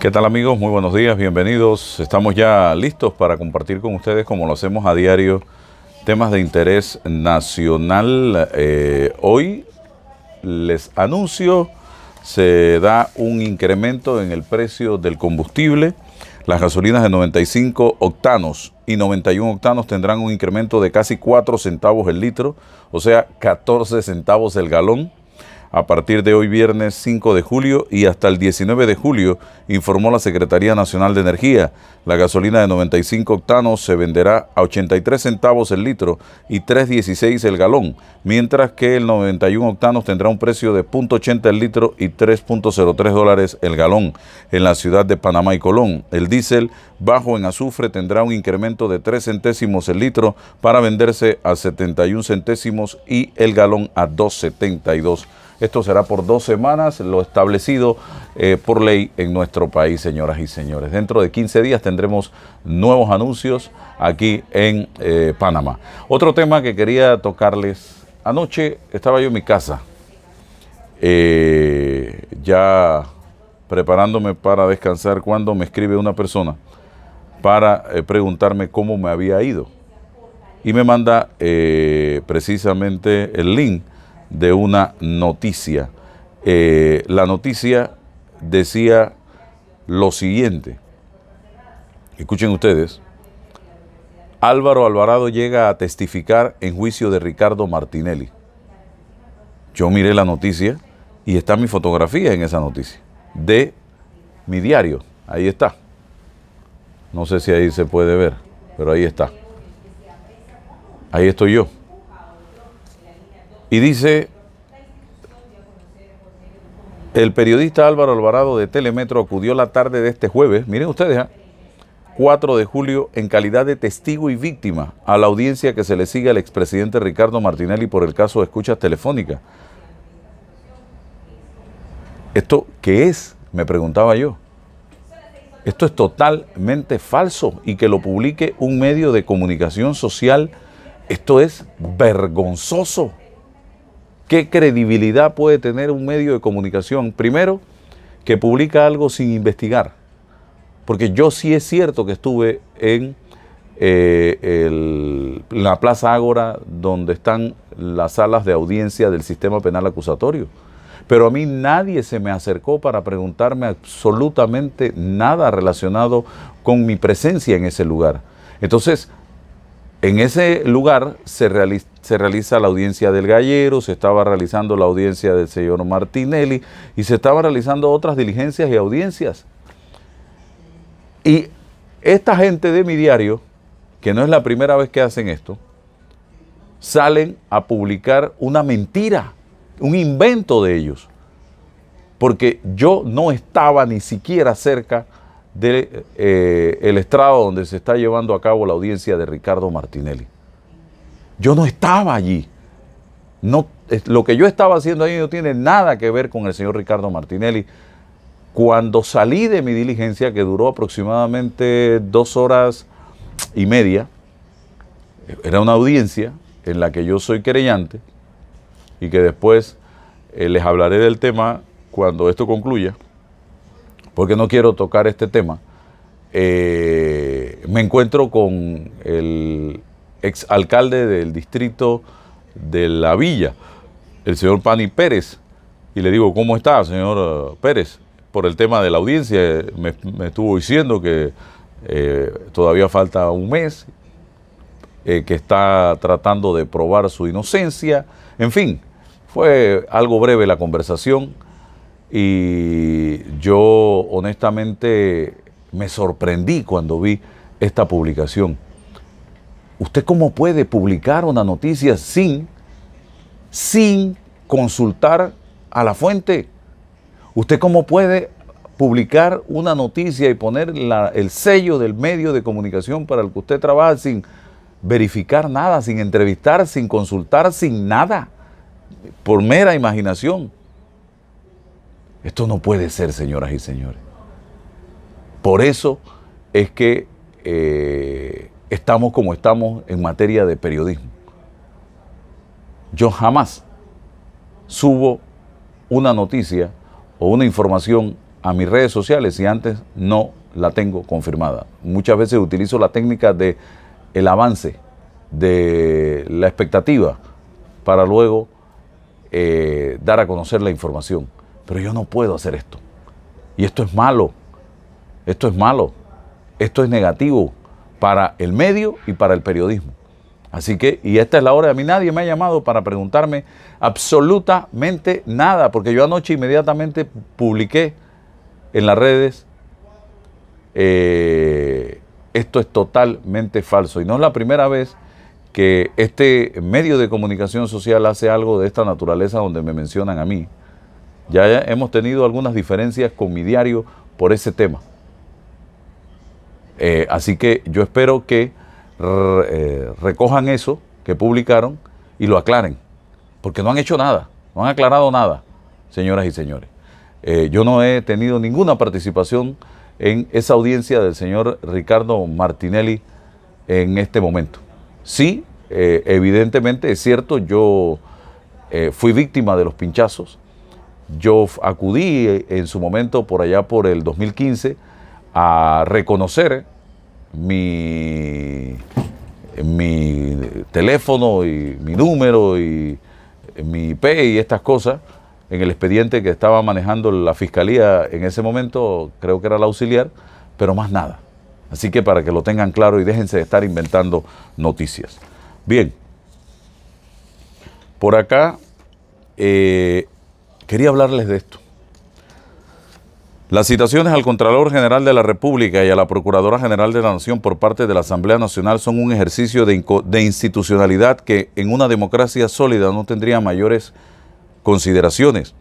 ¿Qué tal amigos? Muy buenos días, bienvenidos. Estamos ya listos para compartir con ustedes, como lo hacemos a diario, temas de interés nacional. Eh, hoy les anuncio, se da un incremento en el precio del combustible. Las gasolinas de 95 octanos y 91 octanos tendrán un incremento de casi 4 centavos el litro, o sea, 14 centavos el galón a partir de hoy viernes 5 de julio y hasta el 19 de julio, informó la Secretaría Nacional de Energía. La gasolina de 95 octanos se venderá a 83 centavos el litro y 3.16 el galón, mientras que el 91 octanos tendrá un precio de 0.80 el litro y 3.03 dólares el galón en la ciudad de Panamá y Colón. El diésel bajo en azufre tendrá un incremento de 3 centésimos el litro para venderse a 71 centésimos y el galón a 2.72 esto será por dos semanas, lo establecido eh, por ley en nuestro país, señoras y señores. Dentro de 15 días tendremos nuevos anuncios aquí en eh, Panamá. Otro tema que quería tocarles. Anoche estaba yo en mi casa, eh, ya preparándome para descansar cuando me escribe una persona para preguntarme cómo me había ido. Y me manda precisamente el link de una noticia. Eh, la noticia decía lo siguiente. Escuchen ustedes. Álvaro Alvarado llega a testificar en juicio de Ricardo Martinelli. Yo miré la noticia y está mi fotografía en esa noticia, de mi diario. Ahí está. No sé si ahí se puede ver, pero ahí está. Ahí estoy yo. Y dice el periodista Álvaro Alvarado de Telemetro acudió la tarde de este jueves, miren ustedes, 4 ¿eh? de julio, en calidad de testigo y víctima a la audiencia que se le sigue al expresidente Ricardo Martinelli por el caso de escuchas telefónicas. ¿Esto qué es? Me preguntaba yo. Esto es totalmente falso y que lo publique un medio de comunicación social, esto es vergonzoso. ¿Qué credibilidad puede tener un medio de comunicación? Primero, que publica algo sin investigar. Porque yo sí es cierto que estuve eh, en la Plaza Ágora, donde están las salas de audiencia del sistema penal acusatorio. Pero a mí nadie se me acercó para preguntarme absolutamente nada relacionado con mi presencia en ese lugar. Entonces, en ese lugar se, realiza, la audiencia del gallero, se estaba realizando la audiencia del señor Martinelli y se estaban realizando otras diligencias y audiencias. Y esta gente de mi diario, que no es la primera vez que hacen esto, salen a publicar una mentira, un invento de ellos. Porque yo no estaba ni siquiera cerca del eh, estrado donde se está llevando a cabo la audiencia de Ricardo Martinelli. Yo no estaba allí. No, lo que yo estaba haciendo ahí no tiene nada que ver con el señor Ricardo Martinelli. Cuando salí de mi diligencia, que duró aproximadamente dos horas y media, era una audiencia en la que yo soy querellante y que después eh, les hablaré del tema cuando esto concluya porque no quiero tocar este tema, eh, me encuentro con el exalcalde del distrito de la villa, el señor Pani Pérez, y le digo, ¿cómo está, señor eh, Pérez? Por el tema de la audiencia, me, estuvo diciendo que eh, todavía falta un mes, que está tratando de probar su inocencia, en fin, fue algo breve la conversación y yo honestamente me sorprendí cuando vi esta publicación. ¿Usted cómo puede publicar una noticia sin, sin consultar a la fuente? ¿Usted cómo puede publicar una noticia y poner el sello del medio de comunicación para el que usted trabaja sin verificar nada, sin entrevistar, sin consultar, sin nada, por mera imaginación? Esto no puede ser, señoras y señores. Por eso es que eh, estamos como estamos en materia de periodismo. Yo jamás subo una noticia o una información a mis redes sociales si antes no la tengo confirmada. Muchas veces utilizo la técnica de avance, de la expectativa, para luego eh, dar a conocer la información pero yo no puedo hacer esto. Y esto es malo, esto es malo, esto es negativo para el medio y para el periodismo. Así que, y esta es la hora, a mí nadie me ha llamado para preguntarme absolutamente nada, porque yo anoche inmediatamente publiqué en las redes, eh, esto es totalmente falso. Y no es la primera vez que este medio de comunicación social hace algo de esta naturaleza donde me mencionan a mí. Ya hemos tenido algunas diferencias con mi diario por ese tema. Eh, así que yo espero que eh, recojan eso que publicaron y lo aclaren, porque no han hecho nada, no han aclarado nada, señoras y señores. Eh, yo no he tenido ninguna participación en esa audiencia del señor Ricardo Martinelli en este momento. Sí, evidentemente es cierto, yo fui víctima de los pinchazos, yo acudí eh, en su momento por allá por el 2015 a reconocer mi, mi teléfono y mi número y eh, mi IP y estas cosas en el expediente que estaba manejando la fiscalía en ese momento, creo que era la auxiliar, pero más nada. Así que para que lo tengan claro y déjense de estar inventando noticias. Bien, por acá eh, Quería hablarles de esto. Las citaciones al Contralor General de la República y a la Procuradora General de la Nación por parte de la Asamblea Nacional son un ejercicio de, institucionalidad que en una democracia sólida no tendría mayores consideraciones.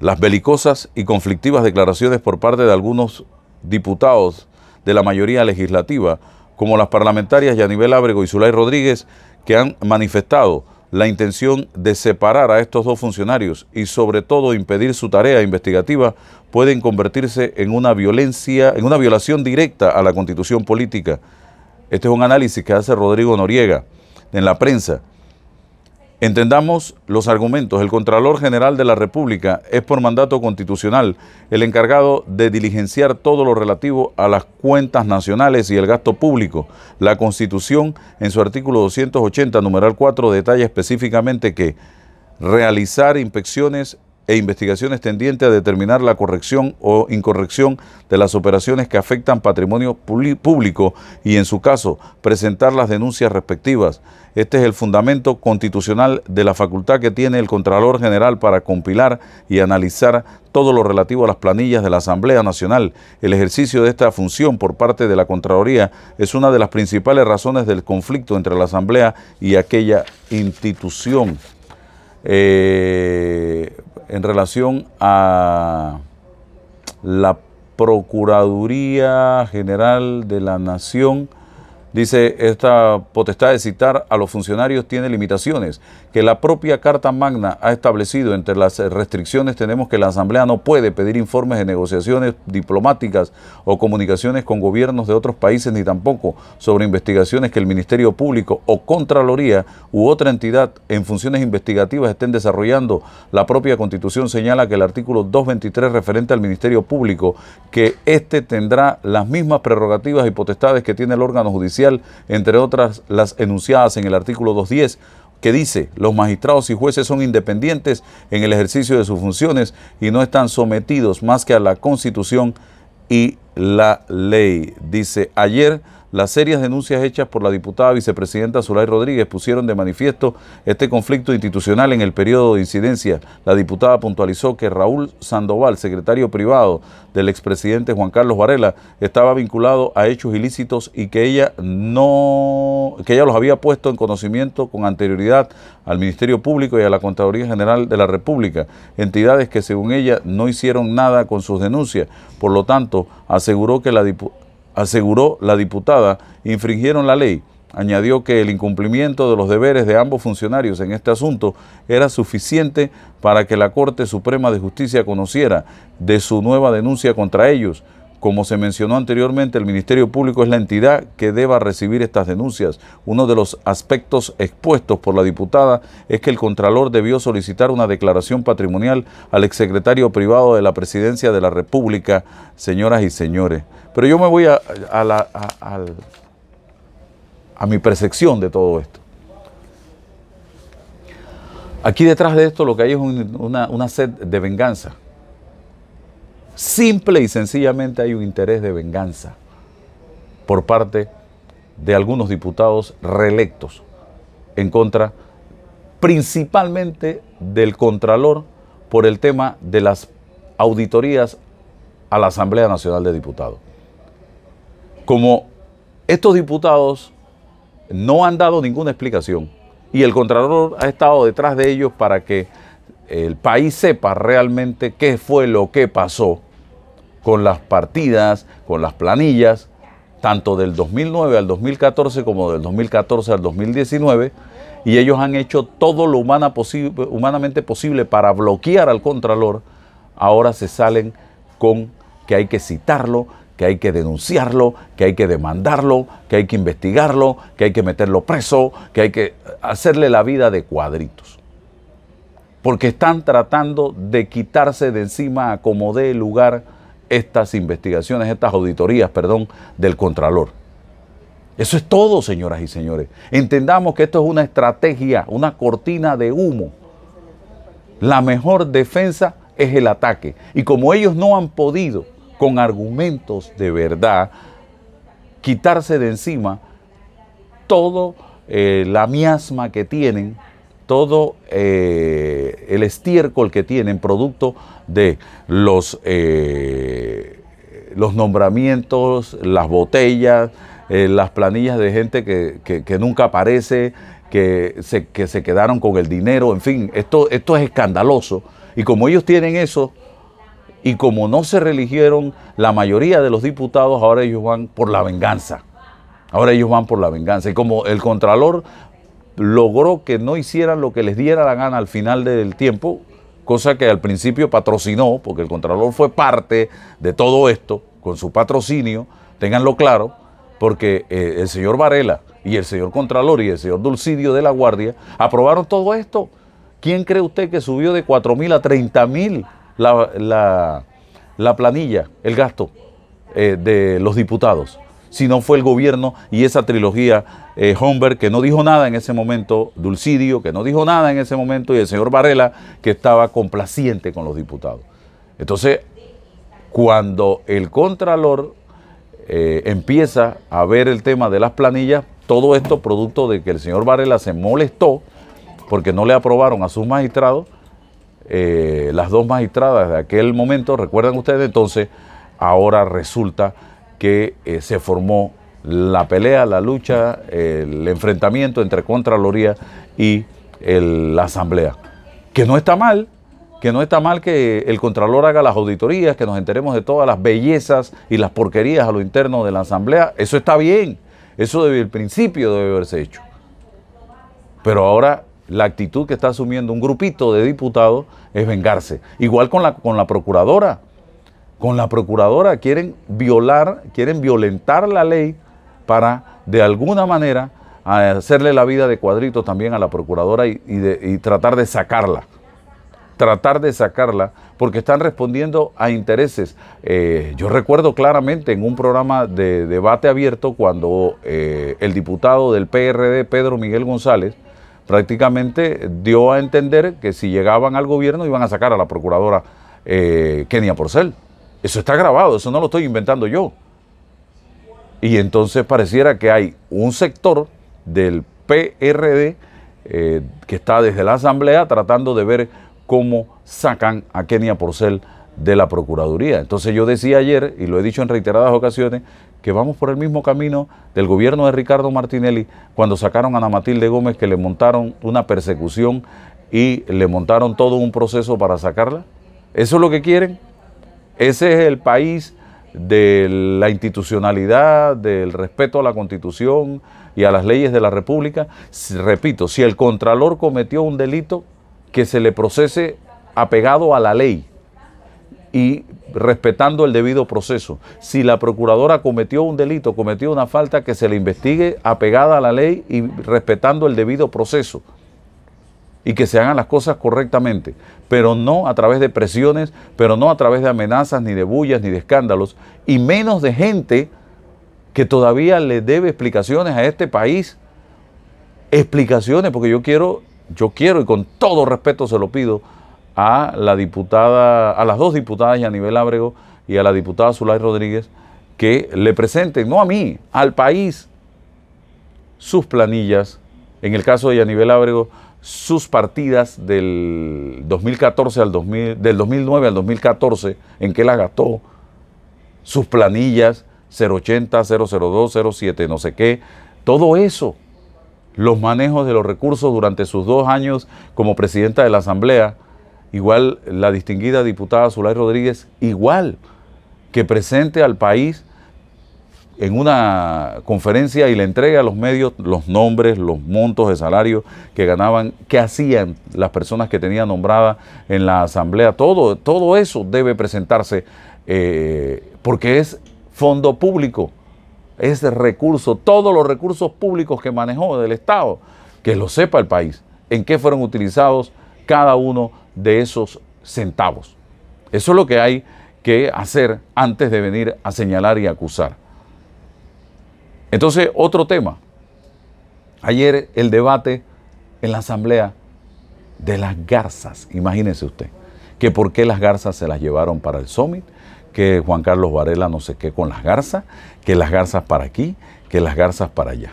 Las belicosas y conflictivas declaraciones por parte de algunos diputados de la mayoría legislativa, como las parlamentarias Yanibel Ábrego y Zulay Rodríguez, que han manifestado la intención de separar a estos dos funcionarios y sobre todo impedir su tarea investigativa pueden convertirse en una violencia, en una violación directa a la constitución política. Este es un análisis que hace Rodrigo Noriega en la prensa. Entendamos los argumentos. El Contralor General de la República es por mandato constitucional el encargado de diligenciar todo lo relativo a las cuentas nacionales y el gasto público. La Constitución, en su artículo 280, numeral 4, detalla específicamente que realizar inspecciones e investigaciones tendientes a determinar la corrección o incorrección de las operaciones que afectan patrimonio público y, en su caso, presentar las denuncias respectivas. Este es el fundamento constitucional de la facultad que tiene el Contralor General para compilar y analizar todo lo relativo a las planillas de la Asamblea Nacional. El ejercicio de esta función por parte de la Contraloría es una de las principales razones del conflicto entre la Asamblea y aquella institución. Eh, en relación a la Procuraduría General de la Nación Dice, esta potestad de citar a los funcionarios tiene limitaciones que la propia Carta Magna ha establecido. Entre las restricciones tenemos que la Asamblea no puede pedir informes de negociaciones diplomáticas o comunicaciones con gobiernos de otros países, ni tampoco sobre investigaciones que el Ministerio Público o Contraloría u otra entidad en funciones investigativas estén desarrollando. La propia Constitución señala que el artículo 223 referente al Ministerio Público, que éste tendrá las mismas prerrogativas y potestades que tiene el órgano judicial entre otras las enunciadas en el artículo 210, que dice, los magistrados y jueces son independientes en el ejercicio de sus funciones y no están sometidos más que a la Constitución y la ley. Dice, ayer las serias denuncias hechas por la diputada vicepresidenta Zulay Rodríguez pusieron de manifiesto este conflicto institucional en el periodo de incidencia. La diputada puntualizó que Raúl Sandoval, secretario privado del expresidente Juan Carlos Varela, estaba vinculado a hechos ilícitos y que ella no que ella los había puesto en conocimiento con anterioridad al Ministerio Público y a la Contraloría General de la República, entidades que según ella no hicieron nada con sus denuncias. Por lo tanto, aseguró que la diputada aseguró la diputada, infringieron la ley. Añadió que el incumplimiento de los deberes de ambos funcionarios en este asunto era suficiente para que la Corte Suprema de Justicia conociera de su nueva denuncia contra ellos como se mencionó anteriormente, el Ministerio Público es la entidad que deba recibir estas denuncias. Uno de los aspectos expuestos por la diputada es que el Contralor debió solicitar una declaración patrimonial al exsecretario privado de la Presidencia de la República, señoras y señores. Pero yo me voy a, la, a, mi percepción de todo esto. Aquí detrás de esto lo que hay es una sed de venganza Simple y sencillamente hay un interés de venganza por parte de algunos diputados reelectos en contra principalmente del Contralor por el tema de las auditorías a la Asamblea Nacional de Diputados. Como estos diputados no han dado ninguna explicación y el Contralor ha estado detrás de ellos para que el país sepa realmente qué fue lo que pasó, con las partidas, con las planillas, tanto del 2009 al 2014 como del 2014 al 2019, y ellos han hecho todo lo humanamente posible para bloquear al Contralor, ahora se salen con que hay que citarlo, que hay que denunciarlo, que hay que demandarlo, que hay que investigarlo, que hay que meterlo preso, que hay que hacerle la vida de cuadritos. Porque están tratando de quitarse de encima a como lugar estas investigaciones, estas auditorías, perdón, del Contralor. Eso es todo, señoras y señores. Entendamos que esto es una estrategia, una cortina de humo. La mejor defensa es el ataque. Y como ellos no han podido, con argumentos de verdad, quitarse de encima todo eh, la miasma que tienen todo eh, el estiércol que tienen producto de los, eh, los nombramientos, las botellas, eh, las planillas de gente que, nunca aparece, que se, que se, quedaron con el dinero, en fin, esto, esto es escandaloso. Y como ellos tienen eso, y como no se religieron la mayoría de los diputados, ahora ellos van por la venganza. Ahora ellos van por la venganza. Y como el Contralor logró que no hicieran lo que les diera la gana al final del tiempo, cosa que al principio patrocinó, porque el Contralor fue parte de todo esto, con su patrocinio, tenganlo claro, porque eh, el señor Varela y el señor Contralor y el señor Dulcidio de la Guardia aprobaron todo esto. ¿Quién cree usted que subió de 4 mil a 30 mil la, planilla, el gasto eh, de los diputados? si no fue el gobierno y esa trilogía eh, Homberg, que no dijo nada en ese momento, Dulcidio, que no dijo nada en ese momento, y el señor Varela, que estaba complaciente con los diputados. Entonces, cuando el Contralor eh, empieza a ver el tema de las planillas, todo esto producto de que el señor Varela se molestó porque no le aprobaron a sus magistrados, eh, las dos magistradas de aquel momento, recuerdan ustedes, entonces ahora resulta que eh, se formó la pelea, la lucha, el enfrentamiento entre Contraloría y la Asamblea. Que no está mal, que no está mal que el Contralor haga las auditorías, que nos enteremos de todas las bellezas y las porquerías a lo interno de la Asamblea. Eso está bien, eso desde el principio debe haberse hecho. Pero ahora la actitud que está asumiendo un grupito de diputados es vengarse. Igual con la, con la Procuradora con la procuradora quieren violar, quieren violentar la ley para de alguna manera hacerle la vida de cuadrito también a la procuradora y, tratar de sacarla. Tratar de sacarla porque están respondiendo a intereses. Eh, yo recuerdo claramente en un programa de debate abierto cuando eh, el diputado del PRD, Pedro Miguel González, prácticamente dio a entender que si llegaban al gobierno iban a sacar a la procuradora eh, Kenia Porcel. Eso está grabado, eso no lo estoy inventando yo. Y entonces pareciera que hay un sector del PRD eh, que está desde la Asamblea tratando de ver cómo sacan a Kenia Porcel de la Procuraduría. Entonces yo decía ayer, y lo he dicho en reiteradas ocasiones, que vamos por el mismo camino del gobierno de Ricardo Martinelli cuando sacaron a Ana Matilde Gómez, que le montaron una persecución y le montaron todo un proceso para sacarla. ¿Eso es lo que quieren? Ese es el país de la institucionalidad, del respeto a la constitución y a las leyes de la República. Repito, si el Contralor cometió un delito, que se le procese apegado a la ley y respetando el debido proceso. Si la procuradora cometió un delito, cometió una falta, que se le investigue apegada a la ley y respetando el debido proceso y que se hagan las cosas correctamente, pero no a través de presiones, pero no a través de amenazas, ni de bullas, ni de escándalos, y menos de gente que todavía le debe explicaciones a este país. Explicaciones, porque yo quiero, yo quiero, y con todo respeto se lo pido, a la diputada, a las dos diputadas Yanivel Ábrego y a la diputada Zulay Rodríguez, que le presenten, no a mí, al país, sus planillas. En el caso de Yanivel Ábrego, sus partidas del 2014 al 2000, del 2009 al 2014, en que la gastó, sus planillas 080, 002, 07, no sé qué, todo eso, los manejos de los recursos durante sus dos años como presidenta de la Asamblea, igual la distinguida diputada Zulay Rodríguez, igual que presente al país en una conferencia y le entrega a los medios los nombres, los montos de salario que ganaban, qué hacían las personas que tenía nombrada en la asamblea. Todo, todo eso debe presentarse eh, porque es fondo público, es recurso, todos los recursos públicos que manejó del Estado, que lo sepa el país, en qué fueron utilizados cada uno de esos centavos. Eso es lo que hay que hacer antes de venir a señalar y acusar. Entonces, otro tema. Ayer el debate en la asamblea de las garzas, imagínense usted, que por qué las garzas se las llevaron para el summit, que Juan Carlos Varela no sé qué con las garzas, que las garzas para aquí, que las garzas para allá,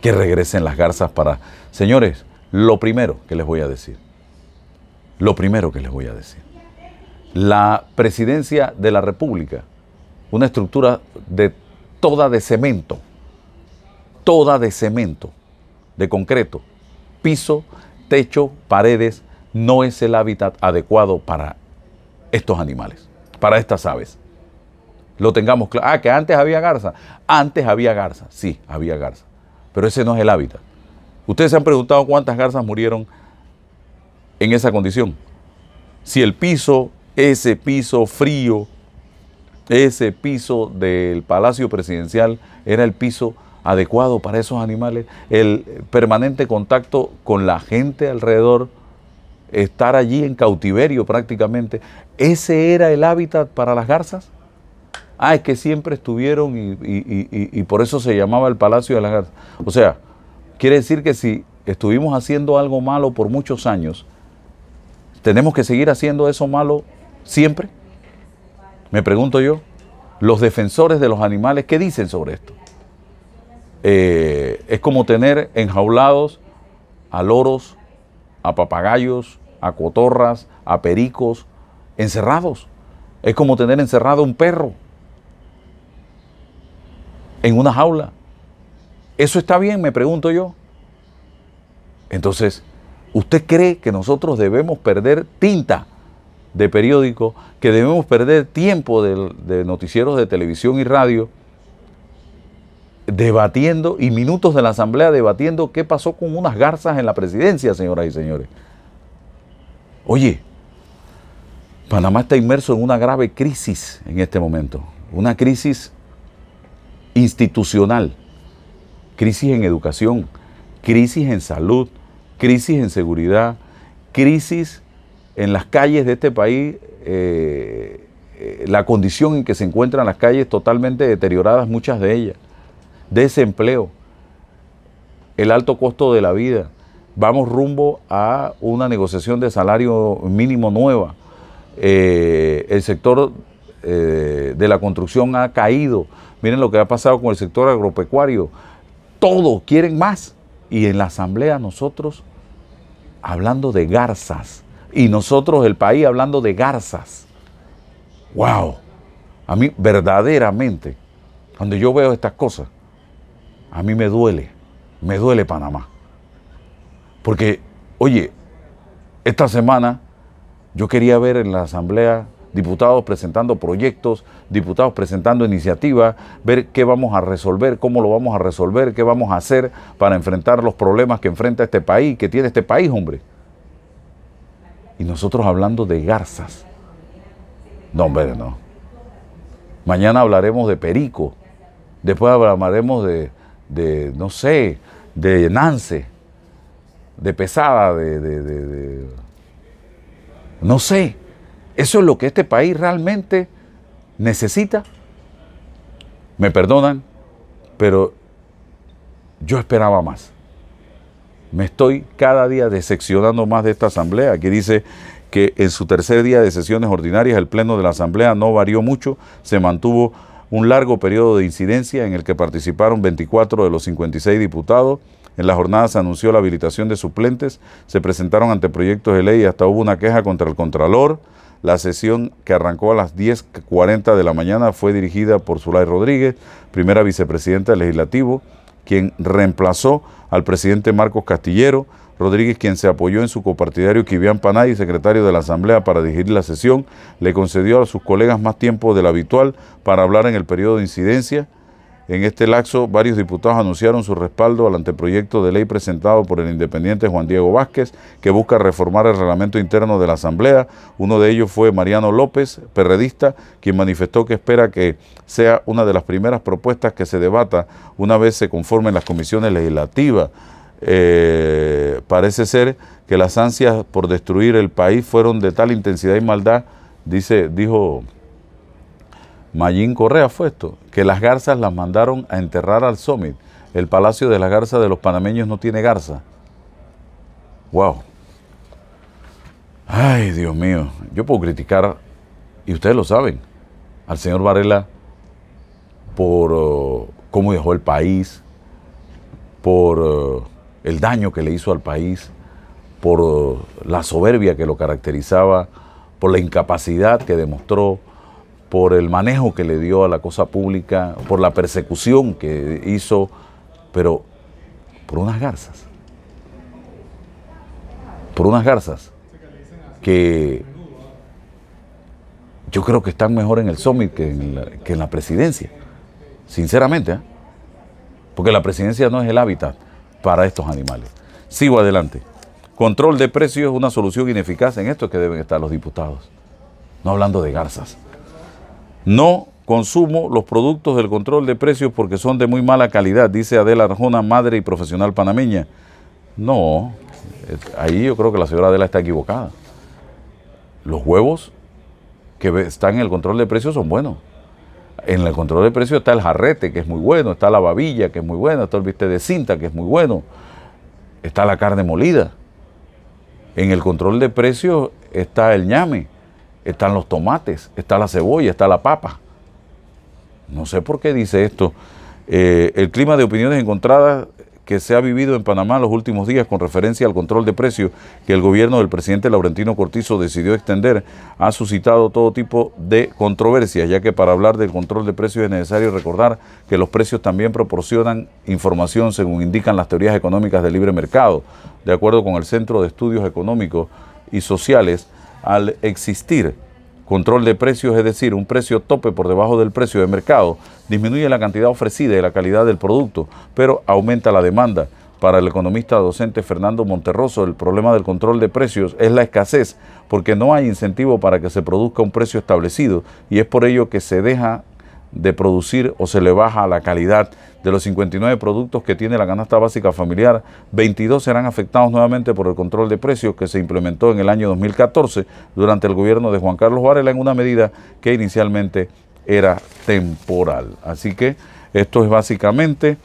que regresen las garzas para... Señores, lo primero que les voy a decir, lo primero que les voy a decir, la presidencia de la República, una estructura de toda de cemento, toda de cemento, de concreto, piso, techo, paredes, no es el hábitat adecuado para estos animales, para estas aves. Lo tengamos claro. Ah, que antes había garza. Antes había garza, sí, había garza. Pero ese no es el hábitat. Ustedes se han preguntado cuántas garzas murieron en esa condición. Si el piso, ese piso frío, ese piso del Palacio Presidencial era el piso adecuado para esos animales, el permanente contacto con la gente alrededor, estar allí en cautiverio prácticamente. ¿Ese era el hábitat para las garzas? Ah, es que siempre estuvieron y, por eso se llamaba el Palacio de las Garzas. O sea, quiere decir que si estuvimos haciendo algo malo por muchos años, ¿tenemos que seguir haciendo eso malo siempre? Me pregunto yo, los defensores de los animales, ¿qué dicen sobre esto? Eh, es como tener enjaulados a loros, a papagayos, a cotorras, a pericos, encerrados. Es como tener encerrado un perro en una jaula. ¿Eso está bien? Me pregunto yo. Entonces, ¿usted cree que nosotros debemos perder tinta de periódico, que debemos perder tiempo de noticieros de televisión y radio? debatiendo y minutos de la Asamblea debatiendo qué pasó con unas garzas en la presidencia, señoras y señores. Oye, Panamá está inmerso en una grave crisis en este momento, una crisis institucional, crisis en educación, crisis en salud, crisis en seguridad, crisis en las calles de este país, eh, eh, la condición en que se encuentran las calles totalmente deterioradas, muchas de ellas desempleo, el alto costo de la vida. Vamos rumbo a una negociación de salario mínimo nueva. Eh, el sector eh, de la construcción ha caído. Miren lo que ha pasado con el sector agropecuario. Todos quieren más. Y en la asamblea nosotros hablando de garzas. Y nosotros, el país, hablando de garzas. ¡Wow! A mí verdaderamente, cuando yo veo estas cosas, a mí me duele, me duele Panamá. Porque, oye, esta semana yo quería ver en la Asamblea diputados presentando proyectos, diputados presentando iniciativas, ver qué vamos a resolver, cómo lo vamos a resolver, qué vamos a hacer para enfrentar los problemas que enfrenta este país, que tiene este país, hombre. Y nosotros hablando de garzas. No, hombre, no. Mañana hablaremos de perico, después hablaremos de, de, no sé, de Nance, de Pesada, de, No sé. ¿Eso es lo que este país realmente necesita? Me perdonan, pero yo esperaba más. Me estoy cada día decepcionando más de esta asamblea. Aquí dice que en su tercer día de sesiones ordinarias el pleno de la asamblea no varió mucho, se mantuvo un largo periodo de incidencia en el que participaron 24 de los 56 diputados. En la jornada se anunció la habilitación de suplentes, se presentaron ante proyectos de ley y hasta hubo una queja contra el Contralor. La sesión que arrancó a las 10.40 de la mañana fue dirigida por Zulay Rodríguez, primera vicepresidenta del Legislativo, quien reemplazó al presidente Marcos Castillero, Rodríguez, quien se apoyó en su copartidario Kivian Panay, secretario de la Asamblea, para dirigir la sesión, le concedió a sus colegas más tiempo del habitual para hablar en el periodo de incidencia. En este laxo, varios diputados anunciaron su respaldo al anteproyecto de ley presentado por el independiente Juan Diego Vázquez, que busca reformar el reglamento interno de la Asamblea. Uno de ellos fue Mariano López, perredista, quien manifestó que espera que sea una de las primeras propuestas que se debata una vez se conformen las comisiones legislativas eh, parece ser que las ansias por destruir el país fueron de tal intensidad y maldad, dice, dijo Mayín Correa fue esto, que las garzas las mandaron a enterrar al Summit. El Palacio de las Garzas de los panameños no tiene garza. Wow. Ay, Dios mío. Yo puedo criticar, y ustedes lo saben, al señor Varela por oh, cómo dejó el país, por oh, el daño que le hizo al país, por la soberbia que lo caracterizaba, por la incapacidad que demostró, por el manejo que le dio a la cosa pública, por la persecución que hizo, pero por unas garzas. Por unas garzas que yo creo que están mejor en el summit que en la, presidencia, sinceramente, ¿eh? porque la presidencia no es el hábitat para estos animales. Sigo adelante. Control de precios es una solución ineficaz. En esto que deben estar los diputados. No hablando de garzas. No consumo los productos del control de precios porque son de muy mala calidad, dice Adela Arjona, madre y profesional panameña. No, eh, ahí yo creo que la señora Adela está equivocada. Los huevos que están en el control de precios son buenos. En el control de precios está el jarrete, que es muy bueno, está la babilla, que es muy buena, está el bistec de cinta, que es muy bueno, está la carne molida. En el control de precios está el ñame, están los tomates, está la cebolla, está la papa. No sé por qué dice esto. Eh, el clima de opiniones encontradas que se ha vivido en Panamá los últimos días con referencia al control de precios que el gobierno del presidente Laurentino Cortizo decidió extender ha suscitado todo tipo de controversias, ya que para hablar del control de precios es necesario recordar que los precios también proporcionan información según indican las teorías económicas del libre mercado. De acuerdo con el Centro de Estudios Económicos y Sociales, al existir Control de precios, es decir, un precio tope por debajo del precio de mercado, disminuye la cantidad ofrecida y la calidad del producto, pero aumenta la demanda. Para el economista docente Fernando Monterroso, el problema del control de precios es la escasez, porque no hay incentivo para que se produzca un precio establecido y es por ello que se deja de producir o se le baja la calidad. De los 59 productos que tiene la canasta básica familiar, 22 serán afectados nuevamente por el control de precios que se implementó en el año 2014 durante el gobierno de Juan Carlos Varela en una medida que inicialmente era temporal. Así que esto es básicamente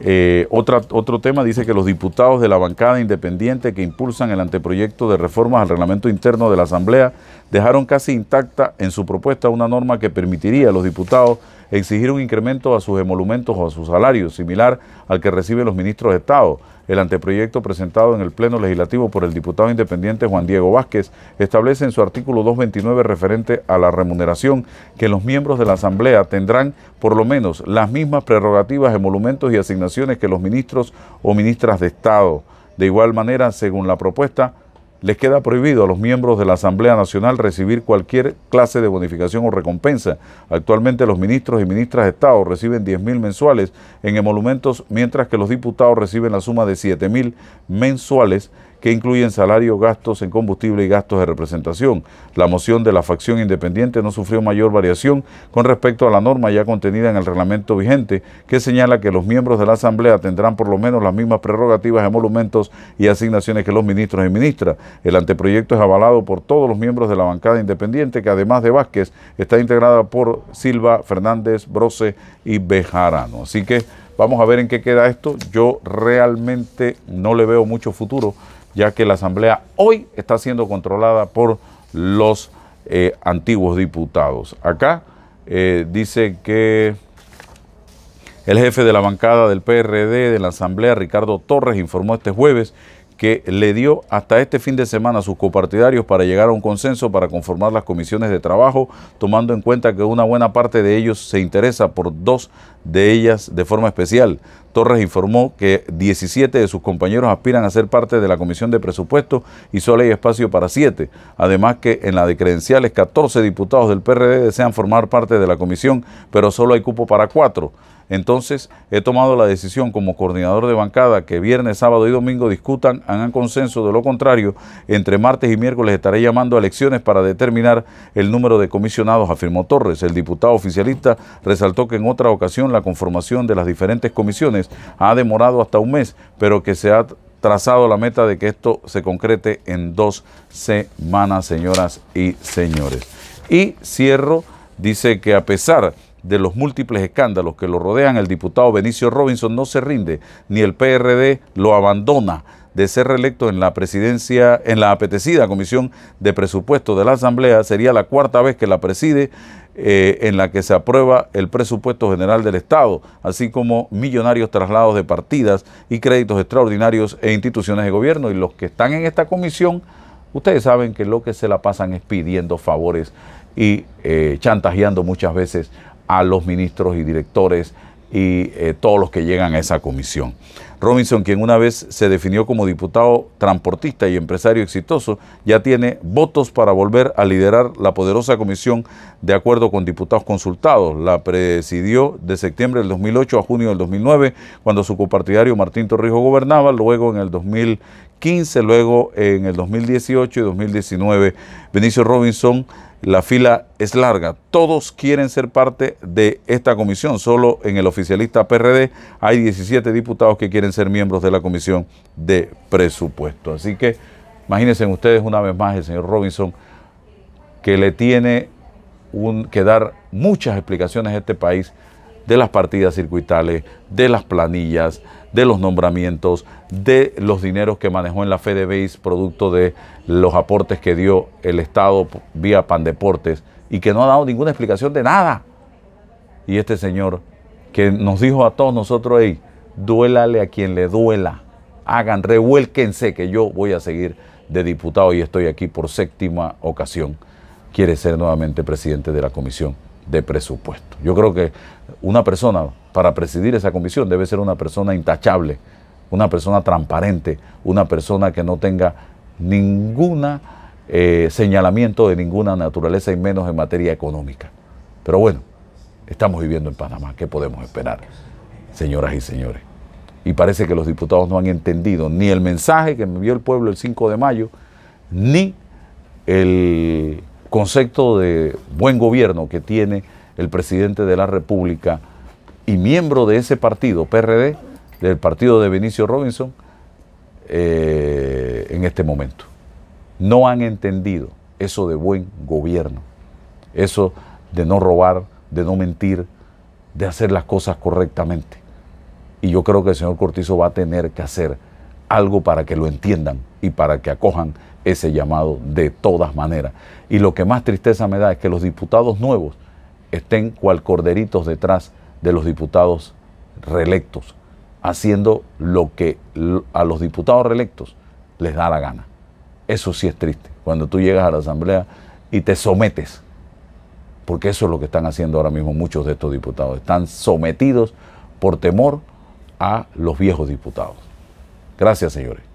eh, otro tema dice que los diputados de la bancada independiente que impulsan el anteproyecto de reformas al reglamento interno de la Asamblea dejaron casi intacta en su propuesta una norma que permitiría a los diputados exigir un incremento a sus emolumentos o a sus salarios, similar al que reciben los ministros de Estado. El anteproyecto presentado en el Pleno Legislativo por el diputado independiente Juan Diego Vázquez establece en su artículo 229 referente a la remuneración que los miembros de la Asamblea tendrán por lo menos las mismas prerrogativas, emolumentos y asignaciones que los ministros o ministras de Estado. De igual manera, según la propuesta, les queda prohibido a los miembros de la Asamblea Nacional recibir cualquier clase de bonificación o recompensa. Actualmente los ministros y ministras de Estado reciben 10.000 mil mensuales en emolumentos, mientras que los diputados reciben la suma de 7.000 mensuales que incluyen salarios, gastos en combustible y gastos de representación. La moción de la facción independiente no sufrió mayor variación con respecto a la norma ya contenida en el reglamento vigente, que señala que los miembros de la Asamblea tendrán por lo menos las mismas prerrogativas, emolumentos y asignaciones que los ministros y ministras. El anteproyecto es avalado por todos los miembros de la bancada independiente, que además de Vázquez está integrada por Silva, Fernández, Brose y Bejarano. Así que vamos a ver en qué queda esto. Yo realmente no le veo mucho futuro ya que la Asamblea hoy está siendo controlada por los eh, antiguos diputados. Acá eh, dice que el jefe de la bancada del PRD de la Asamblea, Ricardo Torres, informó este jueves que le dio hasta este fin de semana a sus copartidarios para llegar a un consenso para conformar las comisiones de trabajo, tomando en cuenta que una buena parte de ellos se interesa por dos de ellas de forma especial. Torres informó que 17 de sus compañeros aspiran a ser parte de la Comisión de Presupuestos... y solo hay espacio para 7. Además que en la de credenciales 14 diputados del PRD desean formar parte de la comisión, pero solo hay cupo para 4. Entonces, he tomado la decisión como coordinador de bancada que viernes, sábado y domingo discutan, hagan consenso, de lo contrario, entre martes y miércoles estaré llamando a elecciones para determinar el número de comisionados, afirmó Torres. El diputado oficialista resaltó que en otra ocasión la conformación de las diferentes comisiones ha demorado hasta un mes, pero que se ha trazado la meta de que esto se concrete en dos semanas, señoras y señores. Y cierro, dice que a pesar de los múltiples escándalos que lo rodean, el diputado Benicio Robinson no se rinde, ni el PRD lo abandona de ser reelecto en la presidencia, en la apetecida Comisión de Presupuesto de la Asamblea, sería la cuarta vez que la preside eh, en la que se aprueba el presupuesto general del Estado, así como millonarios traslados de partidas y créditos extraordinarios e instituciones de gobierno. Y los que están en esta comisión, ustedes saben que lo que se la pasan es pidiendo favores y eh, chantajeando muchas veces a los ministros y directores y eh, todos los que llegan a esa comisión. Robinson, quien una vez se definió como diputado transportista y empresario exitoso, ya tiene votos para volver a liderar la poderosa comisión de acuerdo con diputados consultados. La presidió de septiembre del 2008 a junio del 2009, cuando su copartidario Martín Torrijos gobernaba, luego en el 2015, luego en el 2018 y 2019. Benicio Robinson la fila es larga. Todos quieren ser parte de esta comisión. Solo en el oficialista PRD hay 17 diputados que quieren ser miembros de la comisión de presupuesto. Así que imagínense ustedes una vez más el señor Robinson que le tiene que dar muchas explicaciones a este país de las partidas circuitales, de las planillas, de los nombramientos, de los dineros que manejó en la FedeBase, producto de los aportes que dio el Estado vía Pandeportes y que no ha dado ninguna explicación de nada. Y este señor que nos dijo a todos nosotros, hey, duélale a quien le duela, hagan, revuélquense que yo voy a seguir de diputado y estoy aquí por séptima ocasión, quiere ser nuevamente presidente de la comisión de presupuesto. Yo creo que una persona para presidir esa comisión debe ser una persona intachable, una persona transparente, una persona que no tenga ningún eh, señalamiento de ninguna naturaleza y menos en materia económica. Pero bueno, estamos viviendo en Panamá, ¿qué podemos esperar, señoras y señores? Y parece que los diputados no han entendido ni el mensaje que me envió el pueblo el 5 de mayo, ni el concepto de buen gobierno que tiene el presidente de la República y miembro de ese partido, PRD, del partido de Benicio Robinson, eh, en este momento. No han entendido eso de buen gobierno, eso de no robar, de no mentir, de hacer las cosas correctamente. Y yo creo que el señor Cortizo va a tener que hacer algo para que lo entiendan y para que acojan ese llamado de todas maneras. Y lo que más tristeza me da es que los diputados nuevos estén cual corderitos detrás de los diputados reelectos, haciendo lo que a los diputados reelectos les da la gana. Eso sí es triste, cuando tú llegas a la Asamblea y te sometes, porque eso es lo que están haciendo ahora mismo muchos de estos diputados, están sometidos por temor a los viejos diputados. Gracias, señores.